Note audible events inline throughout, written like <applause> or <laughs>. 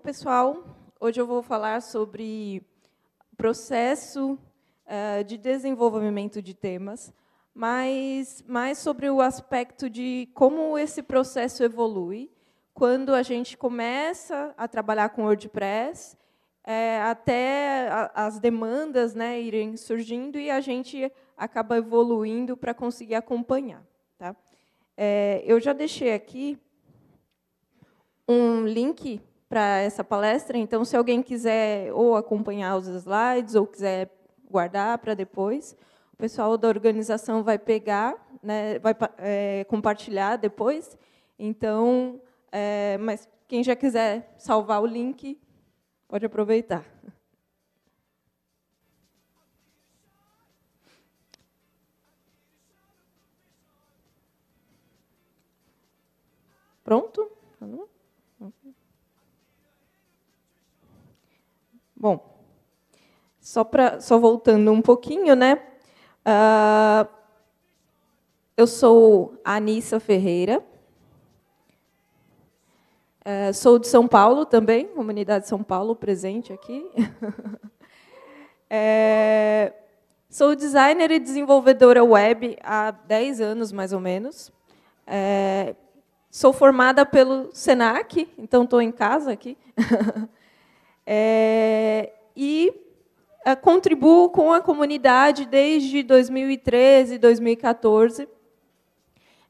pessoal? Hoje eu vou falar sobre processo uh, de desenvolvimento de temas, mas mais sobre o aspecto de como esse processo evolui quando a gente começa a trabalhar com WordPress, é, até a, as demandas né, irem surgindo e a gente acaba evoluindo para conseguir acompanhar. Tá? É, eu já deixei aqui um link para essa palestra. Então, se alguém quiser ou acompanhar os slides ou quiser guardar para depois, o pessoal da organização vai pegar, né, vai é, compartilhar depois. Então, é, mas quem já quiser salvar o link, pode aproveitar. Pronto? Pronto? Tá Bom, só, só voltando um pouquinho, né? Uh, eu sou Anissa Ferreira. Uh, sou de São Paulo também, comunidade de São Paulo presente aqui. <laughs> é, sou designer e desenvolvedora web há 10 anos, mais ou menos. É, sou formada pelo SENAC, então estou em casa aqui. <laughs> É, e é, contribuo com a comunidade desde 2013, 2014.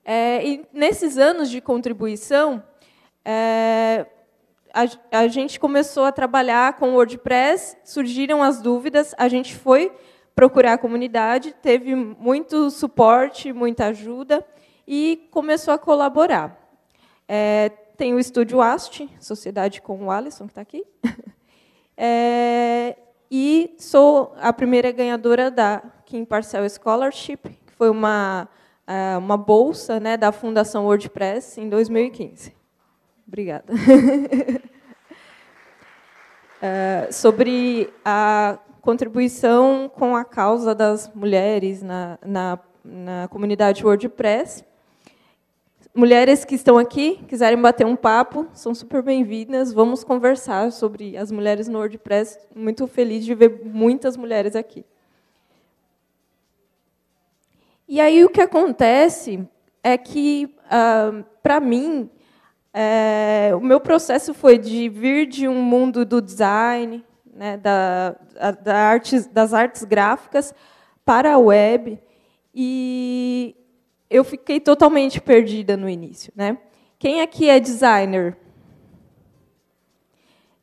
É, e nesses anos de contribuição, é, a, a, gente começou a trabalhar com o WordPress, surgiram as dúvidas, a gente foi procurar a comunidade, teve muito suporte, muita ajuda e começou a colaborar. É, tem o Estúdio AST, Sociedade com o Alisson, que está aqui. <laughs> É, e sou a primeira ganhadora da Kim Parcel Scholarship, que foi uma, é, uma bolsa né, da Fundação WordPress em 2015. Obrigada. <laughs> é, sobre a contribuição com a causa das mulheres na, na, na comunidade WordPress. Mulheres que estão aqui, quiserem bater um papo, são super bem-vindas. Vamos conversar sobre as mulheres no WordPress. Muito feliz de ver muitas mulheres aqui. E aí o que acontece é que, ah, para mim, é, o meu processo foi de vir de um mundo do design, né, da, das artes gráficas, para a web. E eu fiquei totalmente perdida no início, né? Quem aqui é designer?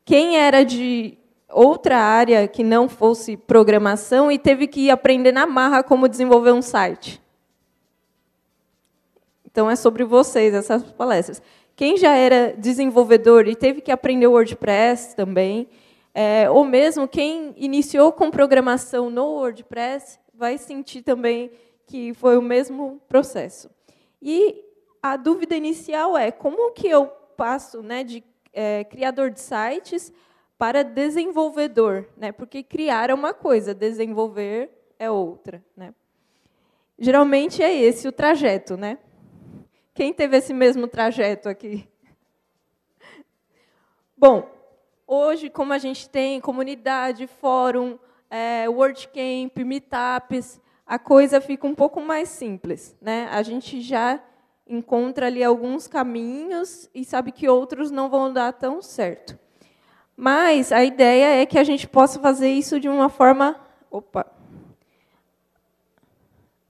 Quem era de outra área que não fosse programação e teve que aprender na marra como desenvolver um site? Então é sobre vocês essas palestras. Quem já era desenvolvedor e teve que aprender o WordPress também, é, ou mesmo quem iniciou com programação no WordPress, vai sentir também que foi o mesmo processo. E a dúvida inicial é como que eu passo né, de é, criador de sites para desenvolvedor, né? Porque criar é uma coisa, desenvolver é outra, né? Geralmente é esse o trajeto, né? Quem teve esse mesmo trajeto aqui? <laughs> Bom, hoje como a gente tem comunidade, fórum, é, WordCamp, meetups, a coisa fica um pouco mais simples. Né? A gente já encontra ali alguns caminhos e sabe que outros não vão dar tão certo. Mas a ideia é que a gente possa fazer isso de uma forma opa,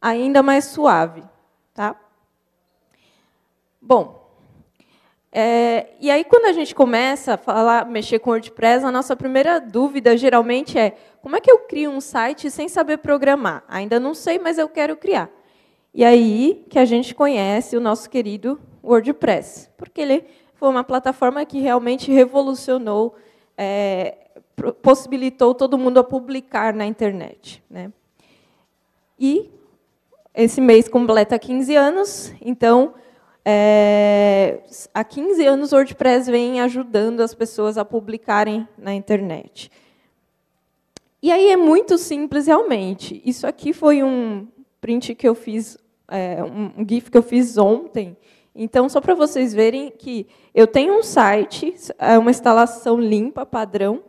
ainda mais suave. Tá? Bom, é, e aí, quando a gente começa a falar, mexer com WordPress, a nossa primeira dúvida geralmente é como é que eu crio um site sem saber programar? Ainda não sei, mas eu quero criar. E aí que a gente conhece o nosso querido WordPress, porque ele foi uma plataforma que realmente revolucionou, é, possibilitou todo mundo a publicar na internet. Né? E esse mês completa 15 anos, então é, há 15 anos, o WordPress vem ajudando as pessoas a publicarem na internet. E aí é muito simples, realmente. Isso aqui foi um print que eu fiz, é, um GIF que eu fiz ontem. Então, só para vocês verem que eu tenho um site, é uma instalação limpa, padrão,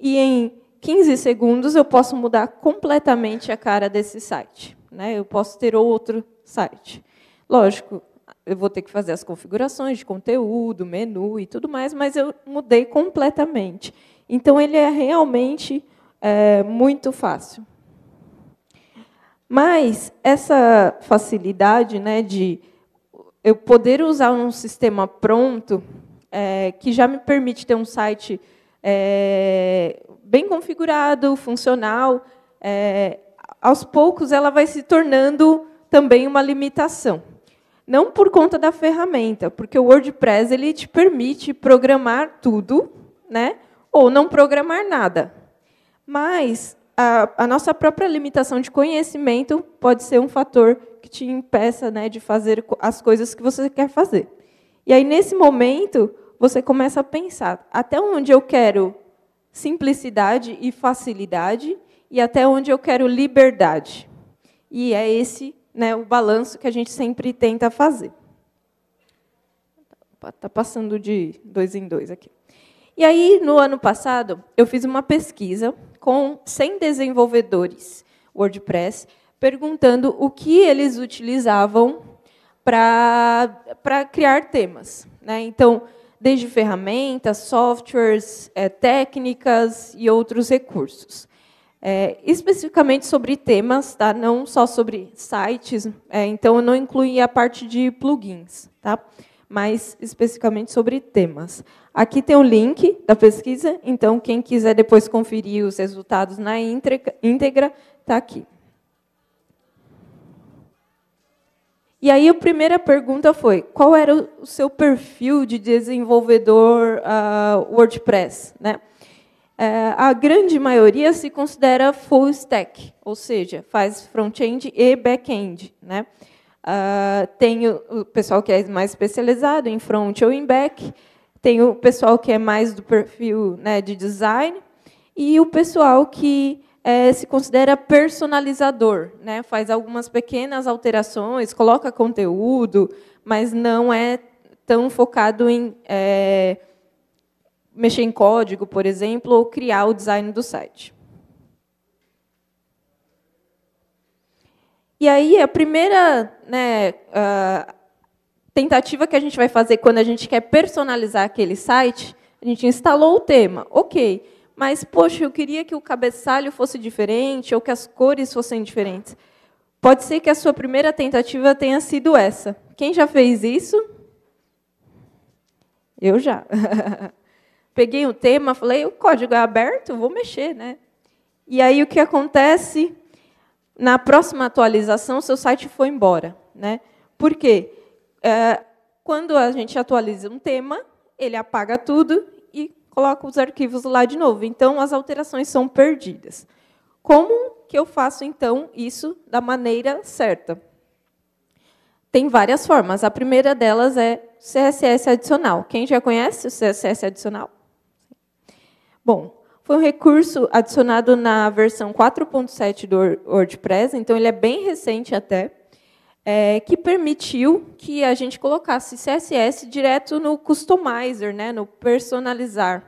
e em 15 segundos eu posso mudar completamente a cara desse site. Né? Eu posso ter outro site. Lógico, eu vou ter que fazer as configurações de conteúdo, menu e tudo mais, mas eu mudei completamente. Então, ele é realmente é, muito fácil. Mas essa facilidade né, de eu poder usar um sistema pronto, é, que já me permite ter um site é, bem configurado, funcional, é, aos poucos ela vai se tornando também uma limitação. Não por conta da ferramenta, porque o WordPress ele te permite programar tudo, né? Ou não programar nada. Mas a, a nossa própria limitação de conhecimento pode ser um fator que te impeça né, de fazer as coisas que você quer fazer. E aí, nesse momento, você começa a pensar até onde eu quero simplicidade e facilidade e até onde eu quero liberdade. E é esse né, o balanço que a gente sempre tenta fazer. Está tá passando de dois em dois aqui. E aí, no ano passado, eu fiz uma pesquisa com 100 desenvolvedores WordPress, perguntando o que eles utilizavam para criar temas. Né? Então, desde ferramentas, softwares, é, técnicas e outros recursos é, especificamente sobre temas, tá? não só sobre sites. É, então, eu não incluí a parte de plugins, tá? mas especificamente sobre temas. Aqui tem o link da pesquisa, então, quem quiser depois conferir os resultados na íntegra, está aqui. E aí a primeira pergunta foi: qual era o seu perfil de desenvolvedor uh, WordPress? Né? É, a grande maioria se considera full stack, ou seja, faz front-end e back-end. Né? Uh, tem o, pessoal que é mais especializado em front ou em back, tem o pessoal que é mais do perfil né, de design e o pessoal que é, se considera personalizador, né, faz algumas pequenas alterações, coloca conteúdo, mas não é tão focado em é, mexer em código, por exemplo, ou criar o design do site. E aí, a primeira né, uh, tentativa que a gente vai fazer quando a gente quer personalizar aquele site, a gente instalou o tema, ok, mas, poxa, eu queria que o cabeçalho fosse diferente ou que as cores fossem diferentes. Pode ser que a sua primeira tentativa tenha sido essa. Quem já fez isso? Eu já. <laughs> peguei o tema, falei, o código é aberto, vou mexer, né? E aí o que acontece? Na próxima atualização, seu site foi embora, né? Por quê? É, quando a gente atualiza um tema, ele apaga tudo e coloca os arquivos lá de novo. Então, as alterações são perdidas. Como que eu faço, então, isso da maneira certa? Tem várias formas. A primeira delas é CSS adicional. Quem já conhece o CSS adicional? Bom, foi um recurso adicionado na versão 4.7 do WordPress, então ele é bem recente até, é, que permitiu que a gente colocasse CSS direto no customizer, né, no personalizar.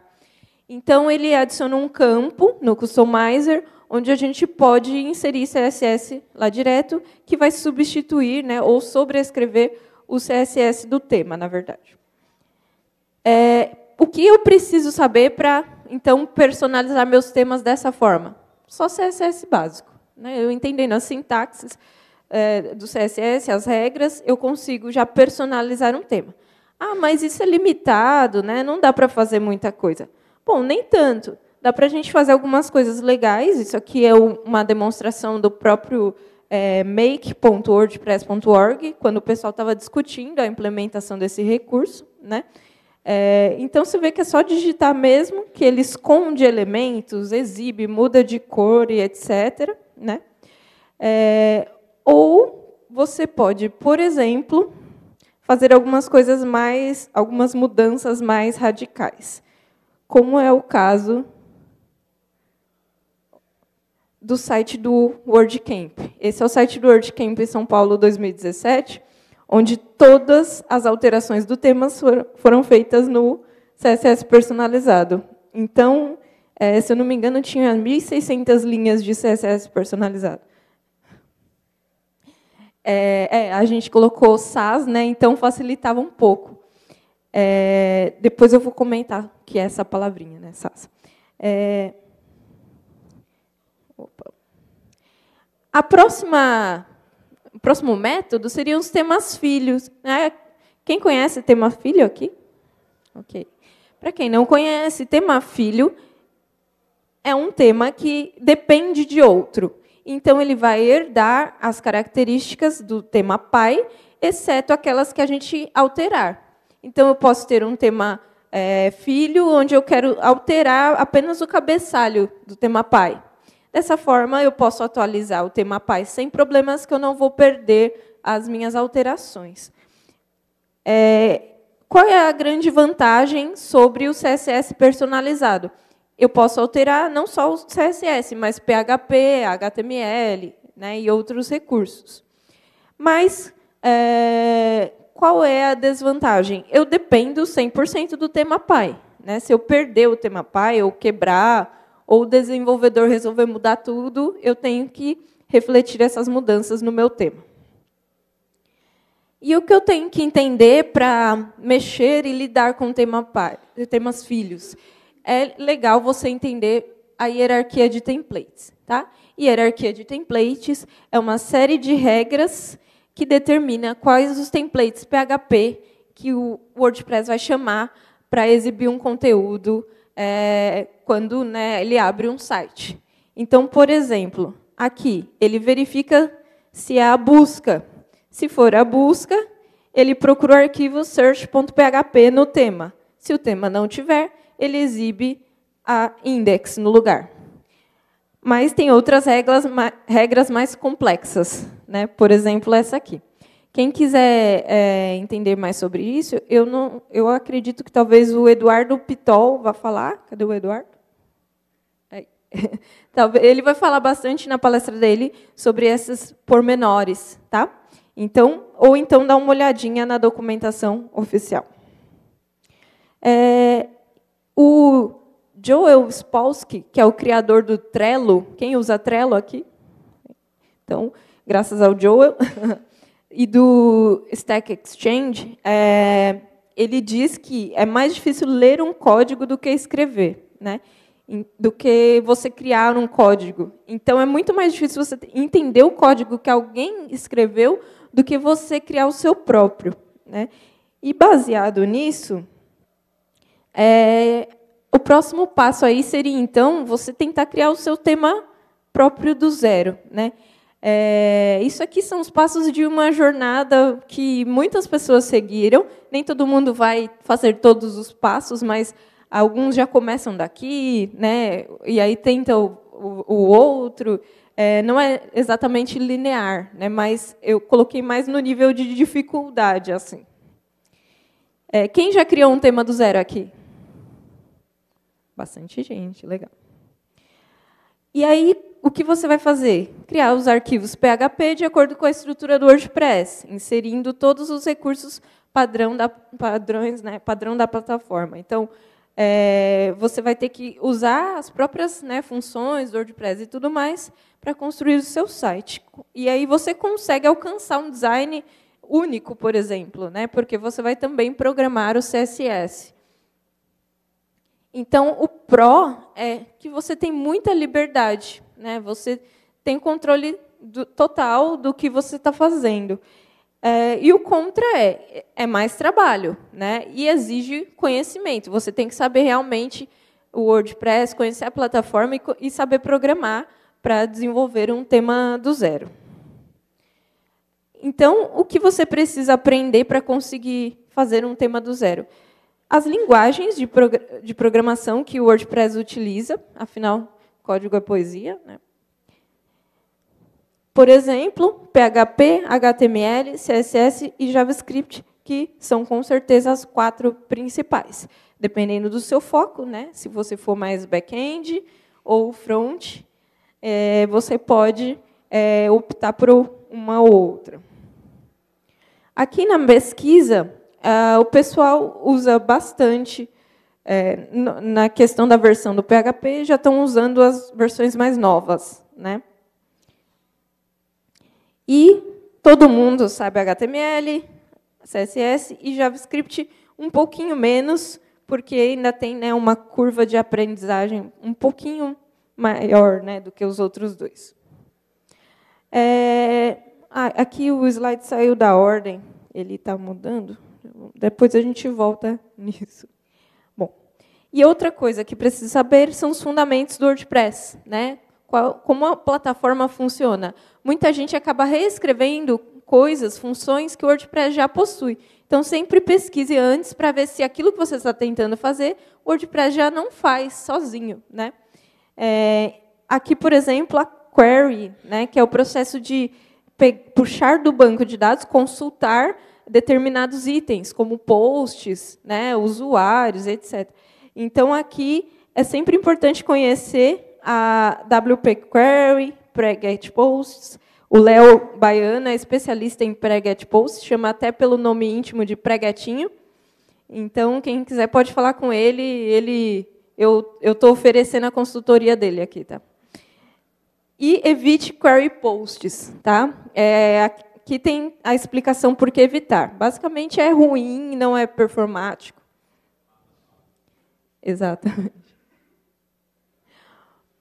Então ele adiciona um campo no customizer onde a gente pode inserir CSS lá direto, que vai substituir, né, ou sobrescrever o CSS do tema, na verdade. É, o que eu preciso saber para então, personalizar meus temas dessa forma? Só CSS básico. Né? Eu entendendo as sintaxes é, do CSS, as regras, eu consigo já personalizar um tema. Ah, mas isso é limitado, né? não dá para fazer muita coisa. Bom, nem tanto. Dá para a gente fazer algumas coisas legais. Isso aqui é uma demonstração do próprio é, make.wordpress.org, quando o pessoal estava discutindo a implementação desse recurso. Né? É, então se vê que é só digitar mesmo, que ele esconde elementos, exibe, muda de cor e etc. Né? É, ou você pode, por exemplo, fazer algumas coisas mais, algumas mudanças mais radicais, como é o caso do site do WordCamp. Esse é o site do WordCamp em São Paulo 2017 onde todas as alterações do tema foram feitas no CSS personalizado. Então, é, se eu não me engano, tinha 1.600 linhas de CSS personalizado. É, é, a gente colocou SAS, né, então facilitava um pouco. É, depois eu vou comentar o que é essa palavrinha, né, SAS. É, a próxima próximo método seriam os temas filhos. Né? Quem conhece tema filho aqui? Ok. Para quem não conhece, tema filho é um tema que depende de outro. Então, ele vai herdar as características do tema pai, exceto aquelas que a gente alterar. Então, eu posso ter um tema é, filho, onde eu quero alterar apenas o cabeçalho do tema pai. Dessa forma, eu posso atualizar o tema paz sem problemas, que eu não vou perder as minhas alterações. É, qual é a grande vantagem sobre o CSS personalizado? Eu posso alterar não só o CSS, mas PHP, HTML né, e outros recursos. Mas é, qual é a desvantagem? Eu dependo 100% do tema pai. Né? Se eu perder o tema pai ou quebrar ou o desenvolvedor resolver mudar tudo, eu tenho que refletir essas mudanças no meu tema. E o que eu tenho que entender para mexer e lidar com tema temas filhos? É legal você entender a hierarquia de templates. Tá? Hierarquia de templates é uma série de regras que determina quais os templates PHP que o WordPress vai chamar para exibir um conteúdo é, quando né, ele abre um site. Então, por exemplo, aqui, ele verifica se é a busca. Se for a busca, ele procura o arquivo search.php no tema. Se o tema não tiver, ele exibe a index no lugar. Mas tem outras regras, regras mais complexas. Né? Por exemplo, essa aqui. Quem quiser é, entender mais sobre isso, eu, não, eu acredito que talvez o Eduardo Pitol vá falar. Cadê o Eduardo? <laughs> Ele vai falar bastante na palestra dele sobre esses pormenores, tá? Então, ou então dá uma olhadinha na documentação oficial. É, o Joel Spolsky, que é o criador do Trello, quem usa Trello aqui? Então, graças ao Joel. <laughs> e do Stack Exchange, é, ele diz que é mais difícil ler um código do que escrever, né? do que você criar um código. Então, é muito mais difícil você entender o código que alguém escreveu do que você criar o seu próprio. Né? E, baseado nisso, é, o próximo passo aí seria, então, você tentar criar o seu tema próprio do zero. Né? É, isso aqui são os passos de uma jornada que muitas pessoas seguiram. Nem todo mundo vai fazer todos os passos, mas alguns já começam daqui, né? E aí tentam o, o, outro. É, não é exatamente linear, né? Mas eu coloquei mais no nível de dificuldade, assim. É, quem já criou um tema do zero aqui? Bastante gente, legal. E aí, o que você vai fazer? Criar os arquivos PHP de acordo com a estrutura do WordPress, inserindo todos os recursos padrão da, padrões, né, padrão da plataforma. Então, é, você vai ter que usar as próprias né, funções do WordPress e tudo mais para construir o seu site. E aí você consegue alcançar um design único, por exemplo, né, porque você vai também programar o CSS. Então, o Pro é que você tem muita liberdade, né? Você tem controle do, total do que você está fazendo. É, e o contra é, é mais trabalho, né? E exige conhecimento. Você tem que saber realmente o WordPress, conhecer a plataforma e, e saber programar para desenvolver um tema do zero. Então, o que você precisa aprender para conseguir fazer um tema do zero? as linguagens de, prog de programação que o WordPress utiliza, afinal, código é poesia. Né? Por exemplo, PHP, HTML, CSS e JavaScript, que são com certeza as quatro principais, dependendo do seu foco, né? Se você for mais back-end ou front, é, você pode é, optar por uma ou outra. Aqui na pesquisa ah, o pessoal usa bastante. É, na questão da versão do PHP, já estão usando as versões mais novas. Né? E todo mundo sabe HTML, CSS e JavaScript um pouquinho menos, porque ainda tem né, uma curva de aprendizagem um pouquinho maior né, do que os outros dois. É, aqui o slide saiu da ordem, ele está mudando. Depois a gente volta <laughs> nisso. Bom, e outra coisa que precisa saber são os fundamentos do WordPress, né? Qual, como a plataforma funciona. Muita gente acaba reescrevendo coisas, funções que o WordPress já possui. Então sempre pesquise antes para ver se aquilo que você está tentando fazer, o WordPress já não faz sozinho, né? É, aqui, por exemplo, a query, né, que é o processo de puxar do banco de dados, consultar determinados itens, como posts, né, usuários, etc. Então, aqui é sempre importante conhecer a WP Query, pre get posts. O Léo Baiano é especialista em pre get posts, chama até pelo nome íntimo de pregatinho. Então, quem quiser pode falar com ele. Ele, eu estou oferecendo a consultoria dele aqui, tá? E evite query posts, tá? É, aqui tem a explicação por que evitar. Basicamente é ruim, não é performático. Exatamente.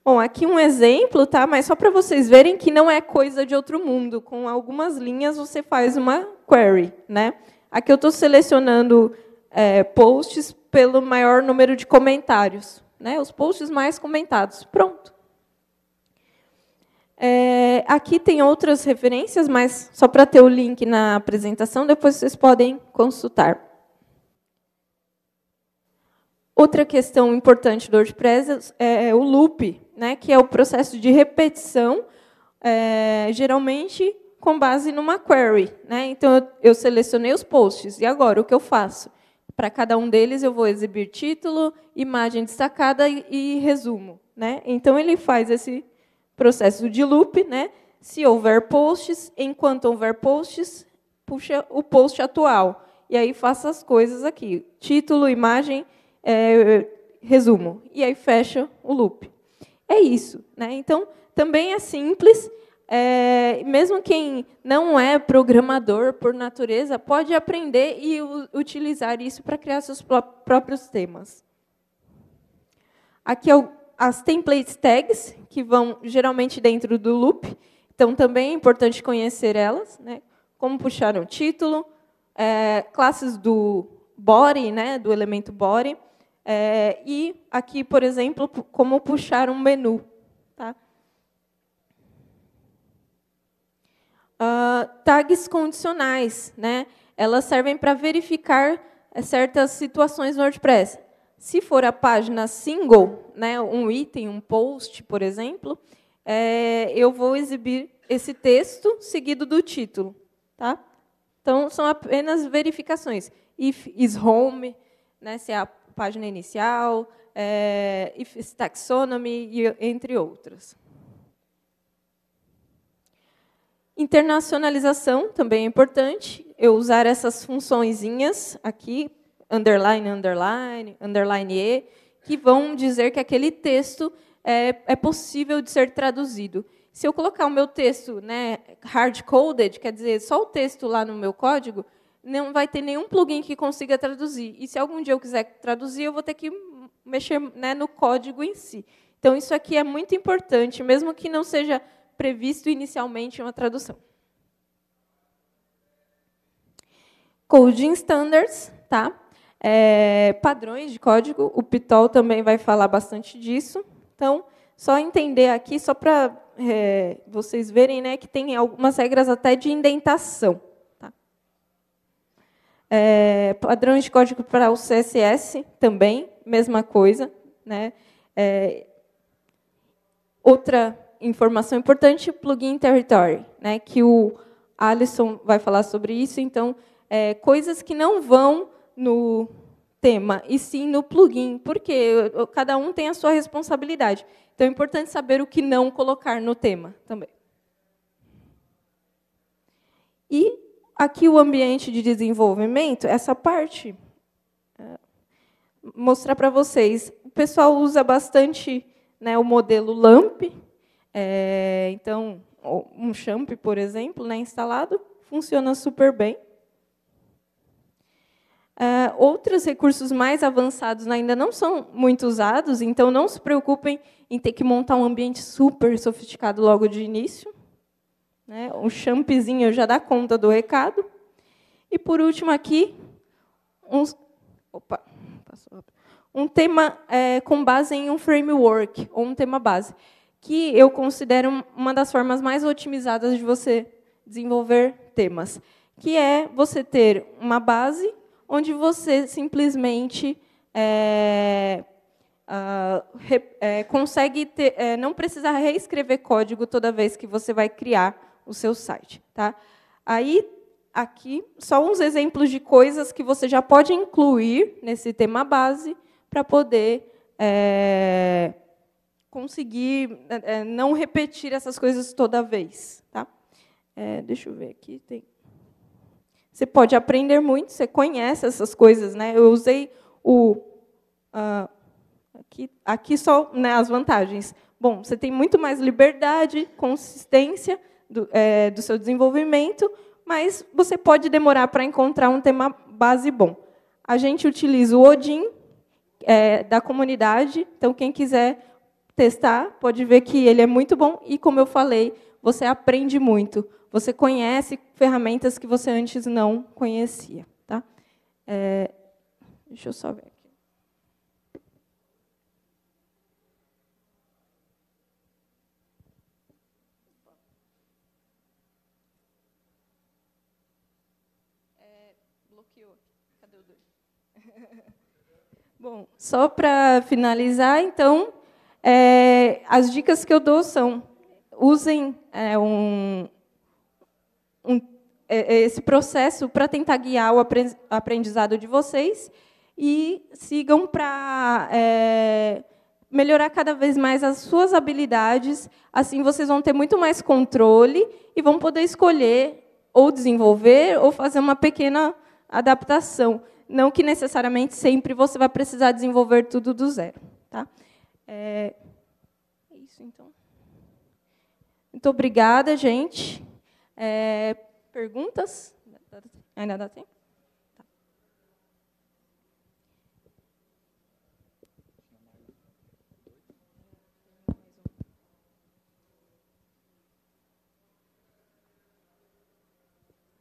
Bom, aqui um exemplo, tá? Mas só para vocês verem que não é coisa de outro mundo. Com algumas linhas você faz uma query, né? Aqui eu estou selecionando é, posts pelo maior número de comentários, né? Os posts mais comentados. Pronto. É, aqui tem outras referências, mas só para ter o link na apresentação, depois vocês podem consultar. Outra questão importante do WordPress é, é o loop, né, que é o processo de repetição, é, geralmente com base numa query. Né? Então, eu, eu selecionei os posts, e agora o que eu faço? Para cada um deles, eu vou exibir título, imagem destacada e, e resumo. Né? Então, ele faz esse processo de loop, né? Se houver posts, enquanto houver posts, puxa o post atual. E aí faça as coisas aqui. Título, imagem, é, resumo. E aí fecha o loop. É isso. Né? Então, também é simples. É, mesmo quem não é programador por natureza pode aprender e utilizar isso para criar seus próprios temas. Aqui é o as templates tags, que vão geralmente dentro do loop. Então, também é importante conhecer elas, né? como puxar o título, é, classes do body, né? do elemento body, é, e aqui, por exemplo, como puxar um menu. Tá? Uh, tags condicionais. Né? Elas servem para verificar é, certas situações no WordPress. Se for a página single, né, um item, um post, por exemplo, é, eu vou exibir esse texto seguido do título. Tá? Então, são apenas verificações. If is home, né, se é a página inicial, é, if is taxonomy, entre outras. Internacionalização também é importante. Eu usar essas funçõezinhas aqui underline, underline, underline E, que vão dizer que aquele texto é, é possível de ser traduzido. Se eu colocar o meu texto né, hard-coded, quer dizer, só o texto lá no meu código, não vai ter nenhum plugin que consiga traduzir. E se algum dia eu quiser traduzir, eu vou ter que mexer né, no código em si. Então, isso aqui é muito importante, mesmo que não seja previsto inicialmente uma tradução. Coding Standards, tá? É, padrões de código, o Pitol também vai falar bastante disso. Então, só entender aqui, só para é, vocês verem né, que tem algumas regras até de indentação. Tá? É, padrões de código para o CSS também, mesma coisa. Né? É, outra informação importante, plugin territory, né, que o Alisson vai falar sobre isso. Então, é, coisas que não vão no tema, e sim no plugin, porque cada um tem a sua responsabilidade. Então é importante saber o que não colocar no tema também. E aqui o ambiente de desenvolvimento, essa parte, é, mostrar para vocês. O pessoal usa bastante né, o modelo LAMP, é, então um champ, por exemplo, né, instalado, funciona super bem. Uh, outros recursos mais avançados ainda não são muito usados, então não se preocupem em ter que montar um ambiente super sofisticado logo de início. Né? Um champzinho já dá conta do recado. E, por último, aqui, uns, opa, um tema é, com base em um framework, ou um tema base, que eu considero uma das formas mais otimizadas de você desenvolver temas, que é você ter uma base onde você simplesmente é, uh, re, é, consegue ter, é, não precisar reescrever código toda vez que você vai criar o seu site. Tá? Aí, aqui, só uns exemplos de coisas que você já pode incluir nesse tema base para poder é, conseguir é, é, não repetir essas coisas toda vez. Tá? deixa eu ver aqui, tem você pode aprender muito, você conhece essas coisas. Né? Eu usei o. Uh, aqui, aqui só né, as vantagens. Bom, você tem muito mais liberdade, consistência do, é, do seu desenvolvimento, mas você pode demorar para encontrar um tema base bom. A gente utiliza o Odin, é, da comunidade, então quem quiser testar pode ver que ele é muito bom e, como eu falei, você aprende muito, você conhece ferramentas que você antes não conhecia. Tá? É, deixa eu só ver. É, <laughs> Bom, só para finalizar, então, é, as dicas que eu dou são usem é, um, um, é, é, esse processo para tentar guiar o aprendizado de vocês e sigam para é, melhorar cada vez mais as suas habilidades. Assim, vocês vão ter muito mais controle e vão poder escolher ou desenvolver ou fazer uma pequena adaptação. Não que necessariamente sempre você vai precisar desenvolver tudo do zero. Tá? É, é isso, então. Muito obrigada, gente. É, perguntas? Ainda dá tempo? Tá.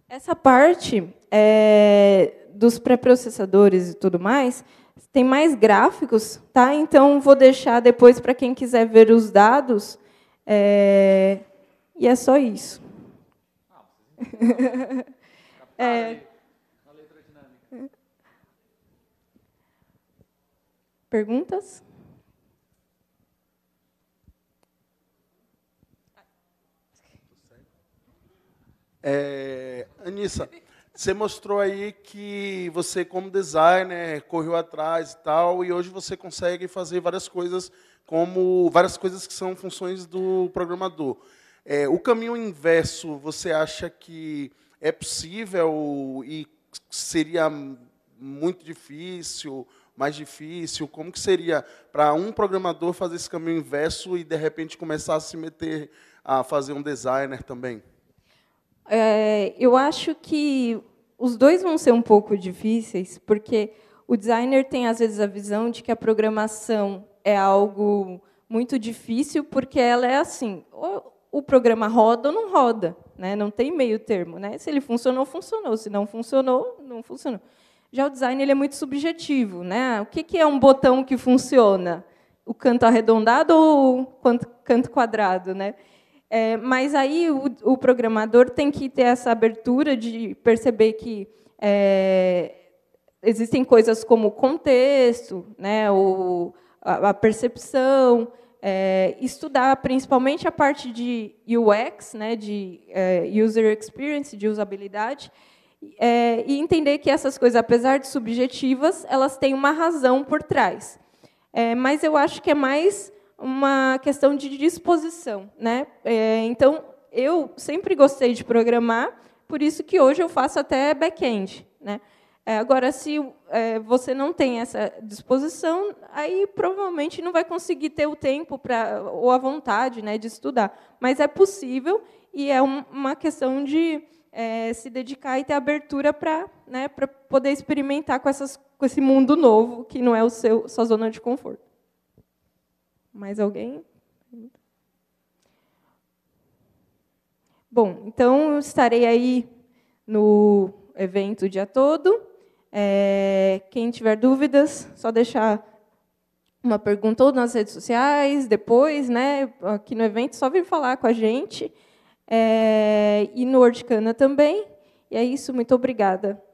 Essa parte é, dos pré-processadores e tudo mais, tem mais gráficos, tá? Então vou deixar depois para quem quiser ver os dados. É, e é só isso. Ah, <laughs> é. Perguntas? É, Anissa, você mostrou aí que você, como designer, correu atrás e tal, e hoje você consegue fazer várias coisas, como várias coisas que são funções do programador. É, o caminho inverso, você acha que é possível e seria muito difícil, mais difícil? Como que seria para um programador fazer esse caminho inverso e de repente começar a se meter a fazer um designer também? É, eu acho que os dois vão ser um pouco difíceis, porque o designer tem às vezes a visão de que a programação é algo muito difícil, porque ela é assim, ou, o programa roda ou não roda, né? não tem meio termo. Né? Se ele funcionou, funcionou. Se não funcionou, não funcionou. Já o design ele é muito subjetivo. Né? O que é um botão que funciona? O canto arredondado ou o canto quadrado? Né? É, mas aí o, o, programador tem que ter essa abertura de perceber que é, existem coisas como o contexto, né? O a, a percepção, é, estudar principalmente a parte de UX, né, de é, User Experience, de usabilidade, é, e entender que essas coisas, apesar de subjetivas, elas têm uma razão por trás. É, mas eu acho que é mais uma questão de disposição. Né? É, então, eu sempre gostei de programar, por isso que hoje eu faço até back-end. Né? É, agora, se é, você não tem essa disposição, aí provavelmente não vai conseguir ter o tempo para ou a vontade né, de estudar. Mas é possível e é uma questão de é, se dedicar e ter abertura para né, poder experimentar com, essas, com esse mundo novo que não é o seu sua zona de conforto. Mais alguém? Bom, então estarei aí no evento o dia todo. É, quem tiver dúvidas, só deixar uma pergunta ou nas redes sociais, depois, né, aqui no evento, só vir falar com a gente. É, e no Ordicana também. E é isso, muito obrigada.